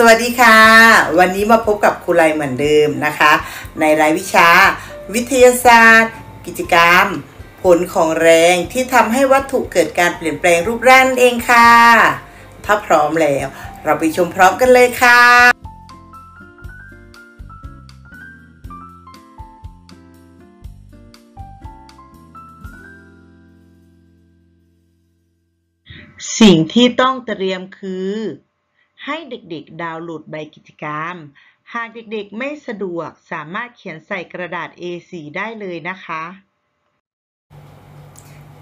สวัสดีค่ะ วันนี้มาพบกับครูไลเหมือนเดิมนะคะ ในรายวิชา วิทยาศาสตร์ กิจกรรม ผลของแรงที่ทำให้วัตถุเกิดการเปลี่ยนแปลงรูปร่างเองค่ะ ถ้าพร้อมแล้ว เราไปชมพร้อมกันเลยค่ะ สิ่งที่ต้องเตรียมคือให้เด็กๆ ดาวน์โหลดใบกิจกรรม หากเด็กๆไม่สะดวกสามารถเขียนใส่กระดาษ A4 ได้เลยนะคะ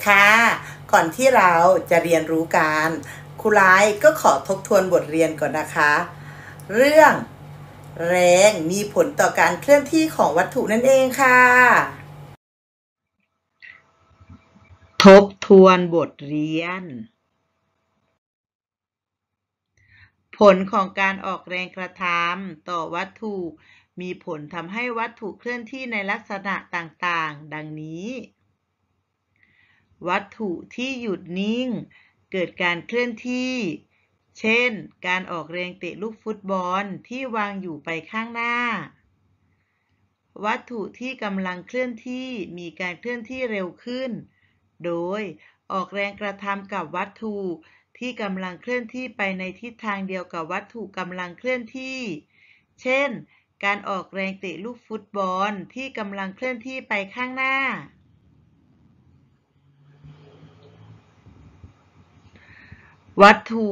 ค่ะ ก่อนที่เราจะเรียนรู้การครูไลก็ขอทบทวนบทเรียนก่อนนะคะ เรื่อง แรง มีผลต่อการเคลื่อนที่ของวัตถุนั่นเองค่ะ ทบทวนบทเรียนผลของการออกแรงกระทำต่อวัตถุมีผลทำให้วัตถุเคลื่อนที่ในลักษณะต่างๆ ดังนี้ วัตถุที่หยุดนิ่ง เกิดการเคลื่อนที่ เช่น การออกแรงเตะลูกฟุตบอลที่วางอยู่ไปข้างหน้า วัตถุที่กำลังเคลื่อนที่มีการเคลื่อนที่เร็วขึ้น โดยออกแรงกระทำกับวัตถุที่กำลังเคลื่อนที่ไปในทิศทางเดียวกับวัตถุกำลังเคลื่อนที่ เช่น การออกแรงเตะลูกฟุตบอลที่กำลังเคลื่อนที่ไปข้างหน้า วัตถุ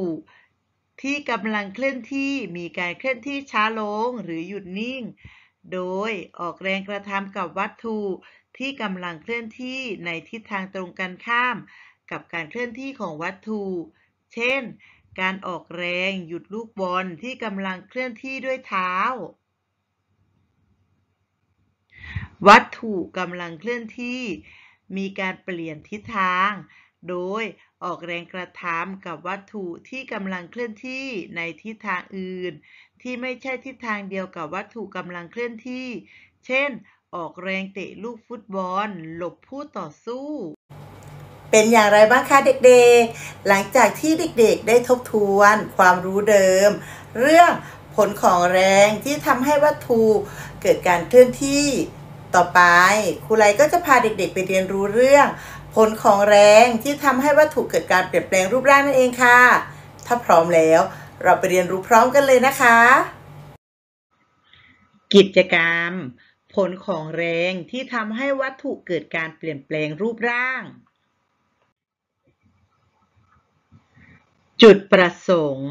ที่กำลังเคลื่อนที่มีการเคลื่อนที่ช้าลงหรือหยุดนิ่ง โดยออกแรงกระทำกับวัตถุ ที่กำลังเคลื่อนที่ในทิศทางตรงกันข้าม กับการเคลื่อนที่ของวัตถุเช่น การออกแรงหยุดลูกบอลที่กำลังเคลื่อนที่ด้วยเท้า วัตถุกำลังเคลื่อนที่ มีการเปลี่ยนทิศทาง โดยออกแรงกระทำกับวัตถุที่กำลังเคลื่อนที่ในทิศทางอื่น ที่ไม่ใช่ทิศทางเดียวกับวัตถุกำลังเคลื่อนที่ เช่น ออกแรงเตะลูกฟุตบอลหลบผู้ต่อสู้เป็นอย่างไรบ้างคะเด็กๆ หลังจากที่เด็กๆ ได้ทบทวน ความรู้เดิม เรื่องผลของแรงที่ทำให้วัตถุเกิดการเคลื่อนที่ ต่อไป ครูไรก็จะพา เด็กๆ ไปเรียนรู้เรื่อง ผลของแรงที่ทำให้วัตถุเกิดการเปลี่ยนแปลงรูปร่างนั่นเองค่ะ ถ้าพร้อมแล้ว เราไปเรียนรู้พร้อมกันเลยนะคะ กิจกรรม ผลของแรงที่ทำให้วัตถุเกิดการเปลี่ยนแปลงรูปร่างจุดประสงค์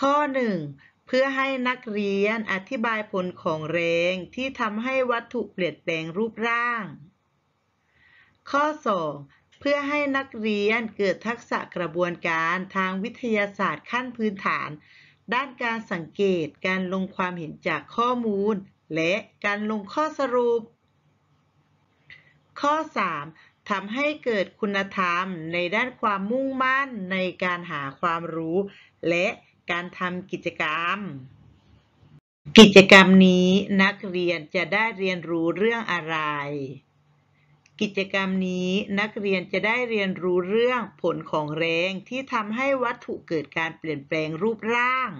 ข้อหนึ่งเพื่อให้นักเรียนอธิบายผลของแรงที่ทำให้วัตถุเปลี่ยนแปลงรูปร่าง ข้อสองเพื่อให้นักเรียนเกิดทักษะกระบวนการทางวิทยาศาสตร์ขั้นพื้นฐานด้านการสังเกตการลงความเห็นจากข้อมูลและการลงข้อสรุป ข้อ 3ทำให้เกิดคุณธรรมในด้านความมุ่งมั่นในการหาความรู้และการทำกิจกรรม กิจกรรมนี้นักเรียนจะได้เรียนรู้เรื่องอะไร กิจกรรมนี้นักเรียนจะได้เรียนรู้เรื่องผลของแรงที่ทำให้วัตถุเกิดการเปลี่ยนแปลงรูปร่าง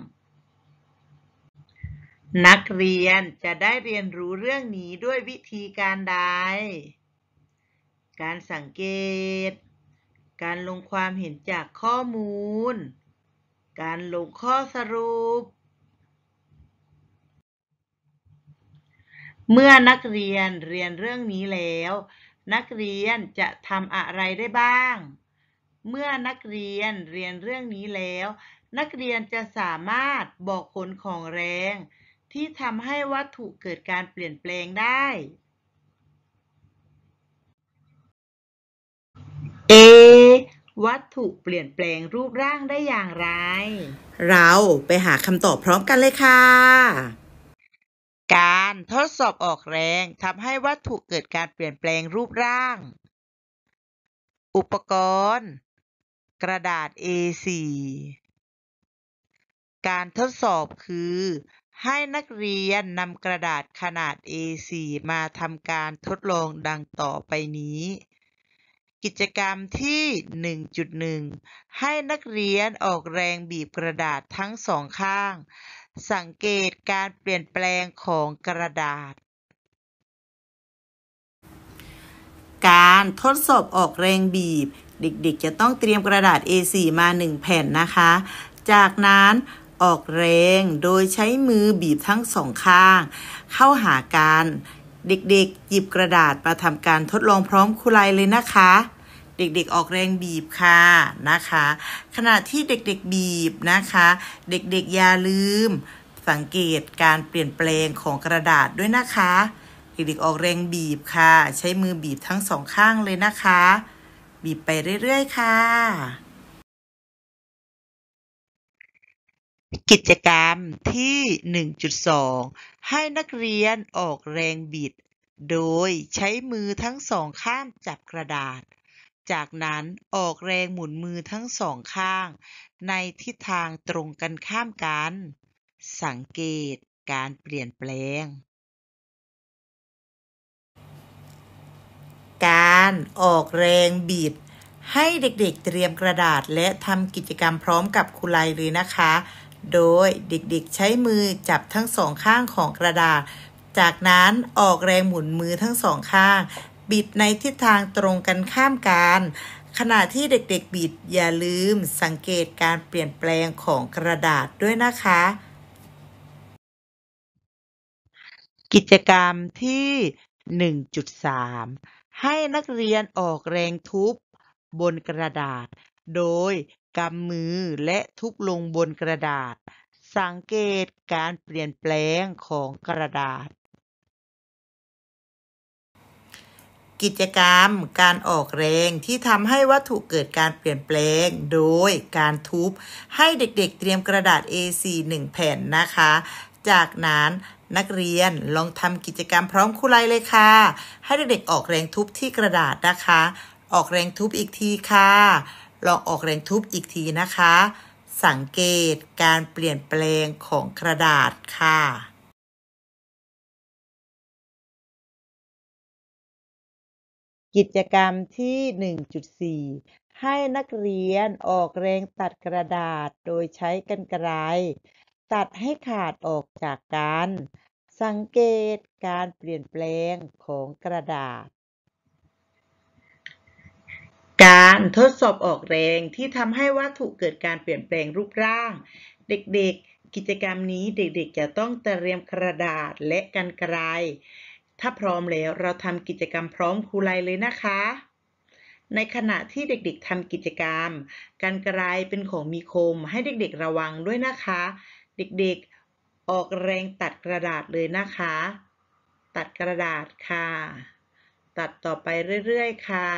นักเรียนจะได้เรียนรู้เรื่องนี้ด้วยวิธีการใดการสังเกต การลงความเห็นจากข้อมูล การลงข้อสรุป เมื่อนักเรียนเรียนเรื่องนี้แล้ว นักเรียนจะทำอะไรได้บ้าง เมื่อนักเรียนเรียนเรื่องนี้แล้ว นักเรียนจะสามารถบอกผลของแรงที่ทำให้วัตถุเกิดการเปลี่ยนแปลงได้เอวัตถุเปลี่ยนแปลงรูปร่างได้อย่างไร เราไปหาคำตอบพร้อมกันเลยค่ะ การทดสอบออกแรงทำให้วัตถุเกิดการเปลี่ยนแปลงรูปร่าง อุปกรณ์ กระดาษ A4 การทดสอบคือ ให้นักเรียนนำกระดาษขนาด A4 มาทำการทดลองดังต่อไปนี้กิจกรรมที่ 1.1 ให้นักเรียนออกแรงบีบกระดาษทั้งสองข้าง สังเกตการเปลี่ยนแปลงของกระดาษ การทดสอบออกแรงบีบ เด็ก ๆ จะต้องเตรียมกระดาษ A4 มา 1 แผ่นนะคะ จากนั้นออกแรงโดยใช้มือบีบทั้งสองข้าง เข้าหากันเด็กๆ หยิบ กระดาษมาทำการทดลองพร้อมคุไลเลยนะคะ เด็กๆออกแรงบีบค่ะนะคะขณะที่เด็ก ๆบีบนะคะ เด็กๆอย่าลืม สังเกตการเปลี่ยนแปลงของกระดาษด้วยนะคะ เด็กๆออกแรงบีบค่ะ ใช้มือบีบทั้งสองข้างเลยนะคะ บีบไปเรื่อยๆค่ะกิจกรรมที่ 1.2 ให้นักเรียนออกแรงบิด โดยใช้มือทั้งสองข้างจับกระดาษ จากนั้นออกแรงหมุนมือทั้งสองข้าง ในทิศทางตรงกันข้ามกัน สังเกตการเปลี่ยนแปลง การออกแรงบิด ให้เด็กๆเตรียมกระดาษและทำกิจกรรมพร้อมกับครูไลเลยนะคะโดยเด็ก ๆใช้มือจับทั้งสองข้างของกระดาษ จากนั้นออกแรงหมุนมือทั้งสองข้าง บิดในทิศทางตรงกันข้ามกันขณะที่เด็กๆบิดอย่าลืมสังเกตการเปลี่ยนแปลงของกระดาษด้วยนะคะ กิจกรรมที่ 1.3 ให้นักเรียนออกแรงทุบบนกระดาษ โดยกำมือและทุบลงบนกระดาษ สังเกตการเปลี่ยนแปลงของกระดาษ กิจกรรม การออกแรงที่ทำให้วัตถุเกิดการเปลี่ยนแปลง โดยการทุบให้เด็กๆเตรียมกระดาษ A4 หนึ่งแผ่นนะคะ จากนั้นนักเรียนลองทำกิจกรรมพร้อมครูไลเลยค่ะ ให้เด็กๆออกแรงทุบที่กระดาษนะคะ ออกแรงทุบอีกทีค่ะลองออกแรงทุบอีกทีนะคะ สังเกตการเปลี่ยนแปลงของกระดาษค่ะ กิจกรรมที่ 1.4 ให้นักเรียนออกแรงตัดกระดาษโดยใช้กันไกร ตัดให้ขาดออกจากกัน สังเกตการเปลี่ยนแปลงของกระดาษการทดสอบออกแรงที่ทำให้วัตถุเกิดการเปลี่ยนแปลงรูปร่าง เด็กๆกิจกรรมนี้เด็กๆจะต้องเตรียมกระดาษและกันไกลถ้าพร้อมแล้วเราทำกิจกรรมพร้อมครูไลเลยนะคะ ในขณะที่เด็ก ๆทำกิจกรรมกกรไกลเป็นของมีคมให้เด็กๆ ระวังด้วยนะคะ เด็กๆออกแรงตัดกระดาษเลยนะคะ ตัดกระดาษค่ะ ตัดต่อไปเรื่อยๆค่ะ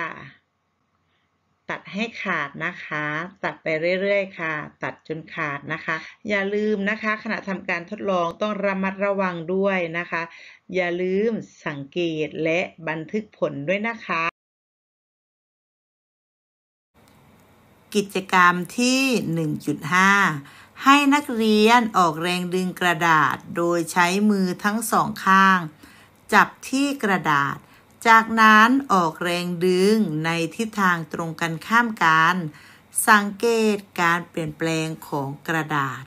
ตัดให้ขาดนะคะตัดไปเรื่อย ๆ ค่ะ ตัดจนขาดนะคะ อย่าลืมนะคะ ขณะทำการทดลองต้องระมัดระวังด้วยนะคะ อย่าลืมสังเกตและบันทึกผลด้วยนะคะ กิจกรรมที่ 1.5 ให้นักเรียนออกแรงดึงกระดาษโดยใช้มือทั้งสองข้าง จับที่กระดาษจากนั้นออกแรงดึงในทิศทางตรงกันข้ามกัน สังเกตการเปลี่ยนแปลงของกระดาษ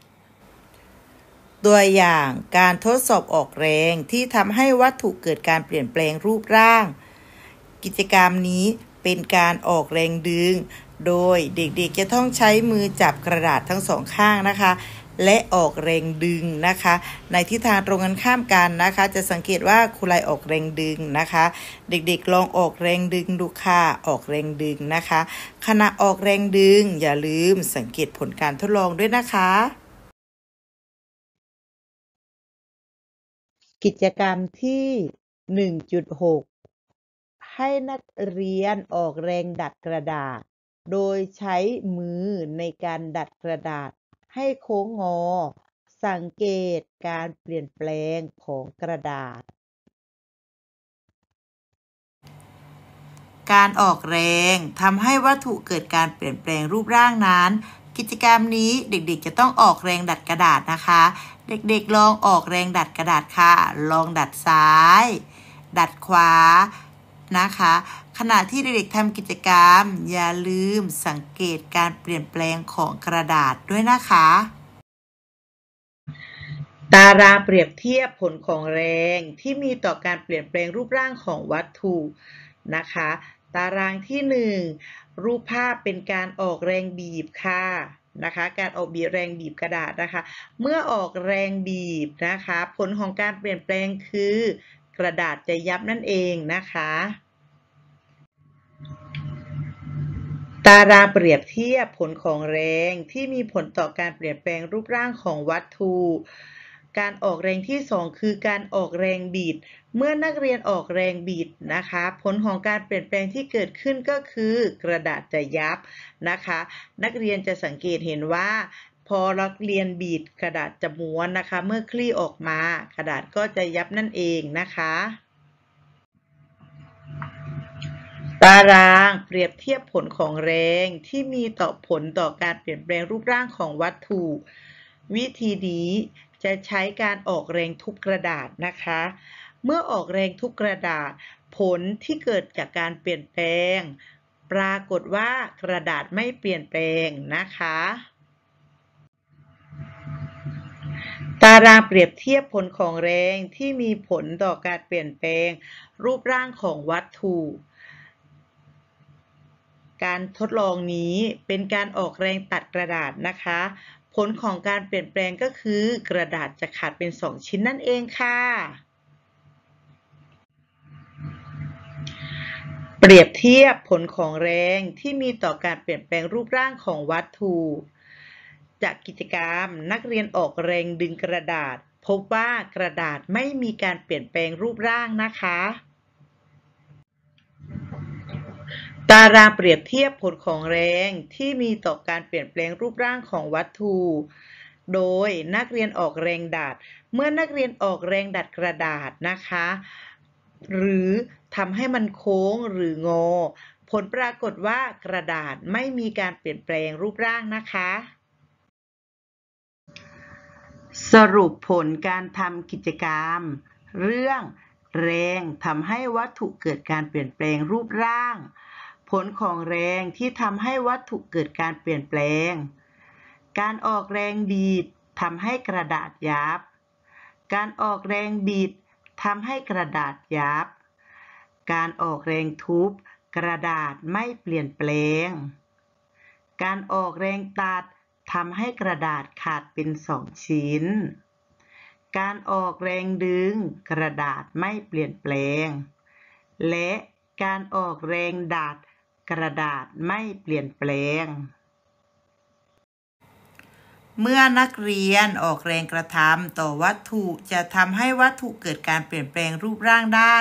ตัวอย่างการทดสอบออกแรงที่ทำให้วัตถุเกิดการเปลี่ยนแปลงรูปร่าง กิจกรรมนี้เป็นการออกแรงดึง โดยเด็กๆจะต้องใช้มือจับกระดาษทั้งสองข้างนะคะและออกแรงดึงนะคะ ในทิศทางตรงกันข้ามกันนะคะ จะสังเกตว่าครูไลออกแรงดึงนะคะ เด็กๆลองออกแรงดึงดูค่ะ ออกแรงดึงนะคะ ขณะออกแรงดึงอย่าลืมสังเกตผลการทดลองด้วยนะคะ กิจกรรมที่ 1.6 ให้นักเรียนออกแรงดัดกระดาษ โดยใช้มือในการดัดกระดาษให้โค้งงอสังเกตการเปลี่ยนแปลงของกระดาษ การออกแรงทำให้วัตถุเกิดการเปลี่ยนแปลงรูปร่างนั้น กิจกรรมนี้เด็ก ๆจะต้องออกแรงดัดกระดาษนะคะ เด็กๆลองออกแรงดัดกระดาษค่ะ ลองดัดซ้าย ดัดขวา นะคะขณะที่เด็กๆทำกิจกรรมอย่าลืมสังเกตการเปลี่ยนแปลงของกระดาษด้วยนะคะ ตาราเปรียบเทียบผลของแรงที่มีต่อการเปลี่ยนแปลงรูปร่างของวัตถุนะคะ ตารางที่ 1 รูปภาพเป็นการออกแรงบีบค่ะนะคะ การออกบีบแรงบีบกระดาษนะคะ เมื่อออกแรงบีบนะคะ ผลของการเปลี่ยนแปลงคือกระดาษจะยับนั่นเองนะคะตารางเปรียบเทียบผลของแรงที่มีผลต่อการเปลี่ยนแปลงรูปร่างของวัตถุ การออกแรงที่ 2 คือการออกแรงบีดเมื่อนักเรียนออกแรงบีดนะคะ ผลของการเปลี่ยนแปลงที่เกิดขึ้นก็คือกระดาษจะยับนะคะ นักเรียนจะสังเกตเห็นว่าพอเราเรียนบีดกระดาษจะม้วนนะคะ เมื่อคลี่ออกมากระดาษก็จะยับนั่นเองนะคะตารางเปรียบเทียบผลของแรงที่มีต่อผลต่อการเปลี่ยนแปลงรูปร่างของวัตถุ วิธีนี้จะใช้การออกแรงทุบกระดาษนะคะ เมื่อออกแรงทุบกระดาษ ผลที่เกิดจากการเปลี่ยนแปลง ปรากฏว่ากระดาษไม่เปลี่ยนแปลงนะคะ ตารางเปรียบเทียบผลของแรงที่มีผลต่อการเปลี่ยนแปลง รูปร่างของวัตถุการทดลองนี้เป็นการออกแรงตัดกระดาษนะคะ ผลของการเปลี่ยนแปลงก็คือ กระดาษจะขาดเป็น 2 ชิ้นนั่นเองค่ะ เปรียบเทียบผลของแรงที่มีต่อการเปลี่ยนแปลงรูปร่างของวัตถุ จากกิจกรรมนักเรียนออกแรงดึงกระดาษ พบว่ากระดาษไม่มีการเปลี่ยนแปลงรูปร่างนะคะตารางเปรียบเทียบผลของแรงที่มีต่อการเปลี่ยนแปลงรูปร่างของวัตถุ โดยนักเรียนออกแรงดัด เมื่อนักเรียนออกแรงดัดกระดาษนะคะ หรือทำให้มันโค้งหรืองอ ผลปรากฏว่ากระดาษไม่มีการเปลี่ยนแปลงรูปร่างนะคะ สรุปผลการทำกิจกรรม เรื่อง แรงทำให้วัตถุเกิดการเปลี่ยนแปลงรูปร่างผลของแรงที่ทำให้วัตถุเกิดการเปลี่ยนแปลง การออกแรงบีดทำให้กระดาษยับ การออกแรงบีดทำให้กระดาษยับ การออกแรงทุบกระดาษไม่เปลี่ยนแปลง การออกแรงตัดทำให้กระดาษขาดเป็นสองชิ้น การออกแรงดึงกระดาษไม่เปลี่ยนแปลง และการออกแรงดัดกระดาษไม่เปลี่ยนแปลง เมื่อนักเรียนออกแรงกระทำต่อวัตถุจะทำให้วัตถุเกิดการเปลี่ยนแปลงรูปร่างได้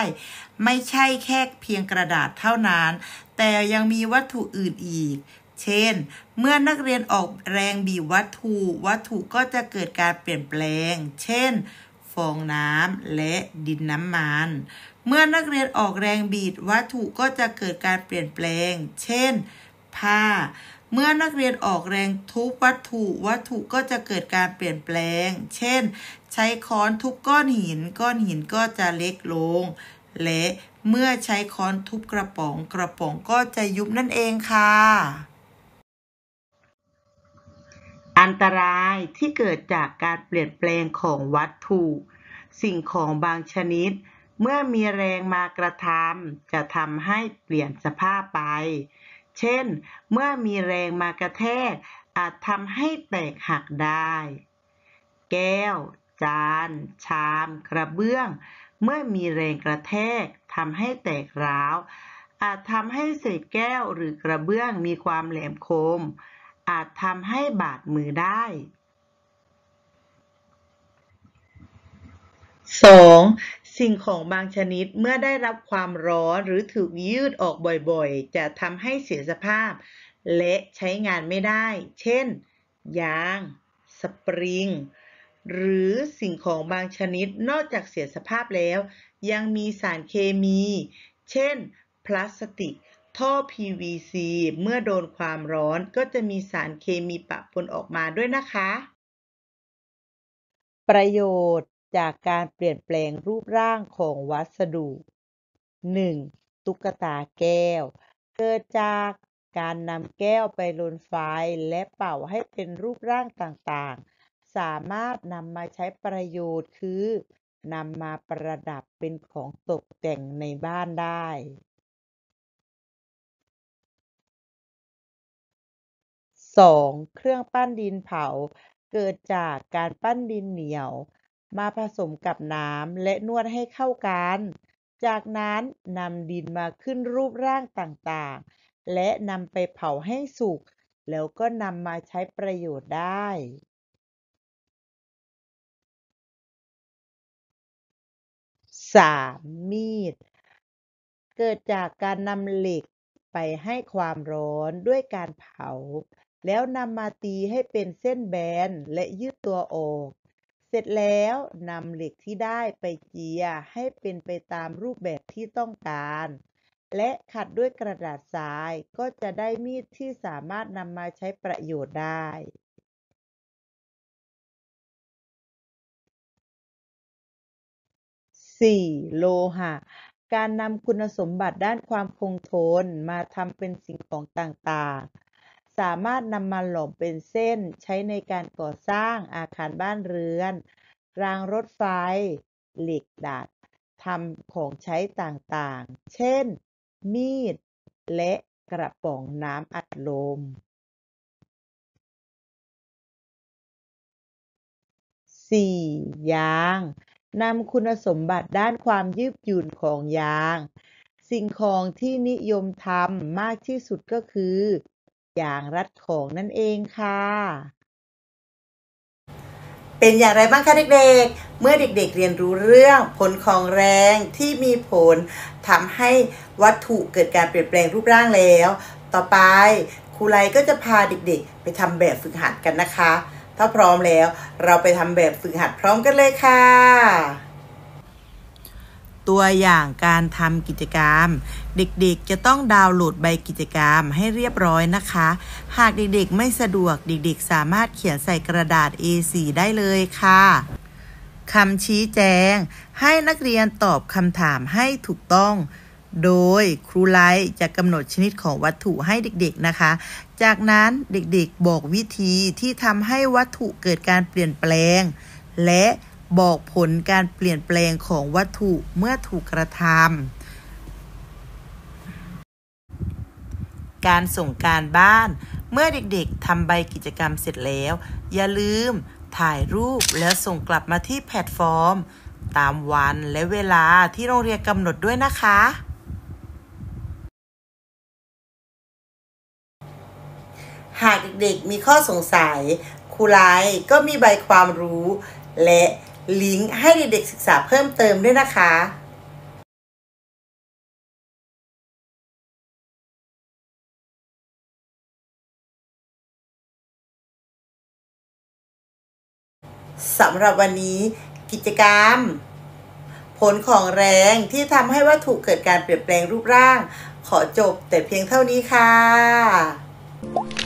ไม่ใช่แค่เพียงกระดาษเท่านั้นแต่ยังมีวัตถุอื่นอีก เช่น เมื่อนักเรียนออกแรงบีบวัตถุ วัตถุก็จะเกิดการเปลี่ยนแปลง เช่น ฟองน้ำและดินน้ำมันเมื่อนักเรียนออกแรงบีดวัตถุก็จะเกิดการเปลี่ยนแปลง เช่น ผ้า เมื่อนักเรียนออกแรงทุบวัตถุวัตถุก็จะเกิดการเปลี่ยนแปลง เช่น ใช้ค้อนทุบก้อนหินก้อนหินก็จะเล็กลงและ เมื่อใช้ค้อนทุบกระป๋องกระป๋องก็จะยุบนั่นเองค่ะ อันตรายที่เกิดจากการเปลี่ยนแปลงของวัตถุ สิ่งของบางชนิดเมื่อมีแรงมากระทำจะทำให้เปลี่ยนสภาพไป เช่น เมื่อมีแรงมากระแทก อาจทำให้แตกหักได้ แก้ว จาน ชาม กระเบื้อง เมื่อมีแรงกระแทกทำให้แตกร้าว อาจทำให้เศษแก้วหรือกระเบื้องมีความแหลมคม อาจทำให้บาดมือได้ 2. สิ่งของบางชนิดเมื่อได้รับความร้อนหรือถูกยืดออกบ่อยๆ จะทำให้เสียสภาพ และใช้งานไม่ได้ เช่น ยาง สปริง หรือสิ่งของบางชนิดนอกจากเสียสภาพแล้ว ยังมีสารเคมี เช่น พลาสติก ท่อ PVC เมื่อโดนความร้อนก็จะมีสารเคมีปะปนออกมาด้วยนะคะ ประโยชน์จากการเปลี่ยนแปลงรูปร่างของวัสดุ 1. ตุ๊กตาแก้ว เกิดจากการนำแก้วไปลนไฟและเป่าให้เป็นรูปร่างต่างๆ สามารถนำมาใช้ประโยชน์คือนำมาประดับเป็นของตกแต่งในบ้านได้ 2. เครื่องปั้นดินเผา เกิดจากการปั้นดินเหนียวมาผสมกับน้ำและนวดให้เข้ากัน จากนั้นนำดินมาขึ้นรูปร่างต่างๆ และนำไปเผาให้สุก แล้วก็นำมาใช้ประโยชน์ได้ สามมีด เกิดจากการนำเหล็กไปให้ความร้อนด้วยการเผา แล้วนำมาตีให้เป็นเส้นแบนและยืดตัวออกร็จแล้วนำเหล็กที่ได้ไปเจียให้เป็นไปตามรูปแบบที่ต้องการ และขัดด้วยกระดาษทรายก็จะได้มีดที่สามารถนำมาใช้ประโยชน์ได้สี่โลหะ การนำคุณสมบัติด้านความคงทนมาทำเป็นสิ่งของต่างๆสามารถนำมาหลอมเป็นเส้นใช้ในการก่อสร้างอาคารบ้านเรือน รางรถไฟเหล็กดัดทำของใช้ต่างๆ เช่น มีดและกระป๋องน้ำอัดลม 4. ยาง นำคุณสมบัติด้านความยืดหยุ่นของยาง สิ่งของที่นิยมทำมากที่สุดก็คืออย่างรัดของนั่นเองค่ะ เป็นอย่างไรบ้างคะเด็กๆ เมื่อเด็กๆเเรียนรู้เรื่องผลของแรงที่มีผลทำให้วัตถุเกิดการเปลี่ยนแปลงรูปร่างแล้ว ต่อไปครูไลก็จะพาเด็กๆ ไปทำแบบฝึกหัดกันนะคะ ถ้าพร้อมแล้วเราไปทำแบบฝึกหัดพร้อมกันเลยค่ะตัวอย่างการทำกิจกรรม เด็กๆ จะต้องดาวน์โหลดใบกิจกรรมให้เรียบร้อยนะคะ หากเด็กๆ ไม่สะดวกเด็กๆ สามารถเขียนใส่กระดาษ A4 ได้เลยค่ะคำชี้แจง ให้นักเรียนตอบคำถามให้ถูกต้อง โดยครูไลจะกำหนดชนิดของวัตถุให้เด็กๆ นะคะ จากนั้นเด็กๆบอกวิธีที่ทำให้วัตถุเกิดการเปลี่ยนแปลง และบอกผลการเปลี่ยนแปลงของวัตถุเมื่อถูกกระทำการส่งการบ้าน เมื่อเด็กๆทำใบกิจกรรมเสร็จแล้ว อย่าลืมถ่ายรูปแล้วส่งกลับมาที่แพลตฟอร์ม ตามวันและเวลาที่โรงเรียนกำหนดด้วยนะคะ หากเด็กๆ มีข้อสงสัย ครูไลก็มีใบความรู้และลิงก์ให้เด็กๆศึกษาเพิ่มเติมด้วยนะคะ สำหรับวันนี้ กิจกรรม ผลของแรงที่ทำให้วัตถุเกิดการเปลี่ยนแปลงรูปร่างขอจบแต่เพียงเท่านี้ค่ะ